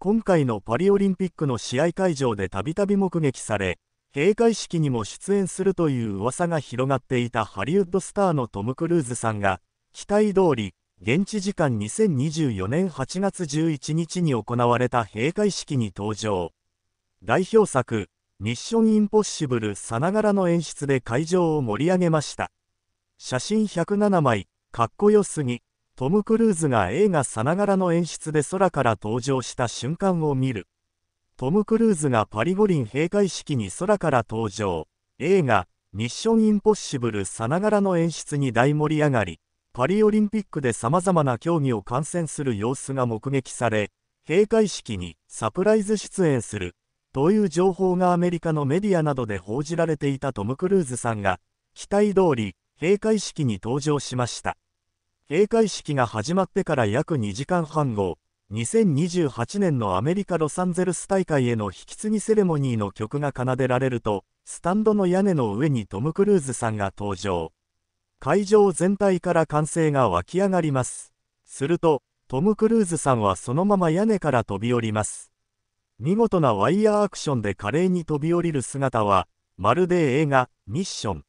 今回のパリオリンピックの試合会場でたびたび目撃され、閉会式にも出演するという噂が広がっていたハリウッドスターのトム・クルーズさんが、期待通り、現地時間2024年8月11日に行われた閉会式に登場。代表作、ミッション・インポッシブルさながらの演出で会場を盛り上げました。写真107枚、かっこよすぎ。トム・クルーズが映画さながらの演出で空から登場した瞬間を見る。トム・クルーズがパリ五輪閉会式に空から登場。映画、ミッション・インポッシブルさながらの演出に大盛り上がり、パリオリンピックで様々な競技を観戦する様子が目撃され、閉会式にサプライズ出演する、という情報がアメリカのメディアなどで報じられていたトム・クルーズさんが、期待通り、閉会式に登場しました。閉会式が始まってから約2時間半後、2028年のアメリカ・ロサンゼルス大会への引き継ぎセレモニーの曲が奏でられると、スタンドの屋根の上にトム・クルーズさんが登場。会場全体から歓声が湧き上がります。すると、トム・クルーズさんはそのまま屋根から飛び降ります。見事なワイヤーアクションで華麗に飛び降りる姿は、まるで映画、ミッション、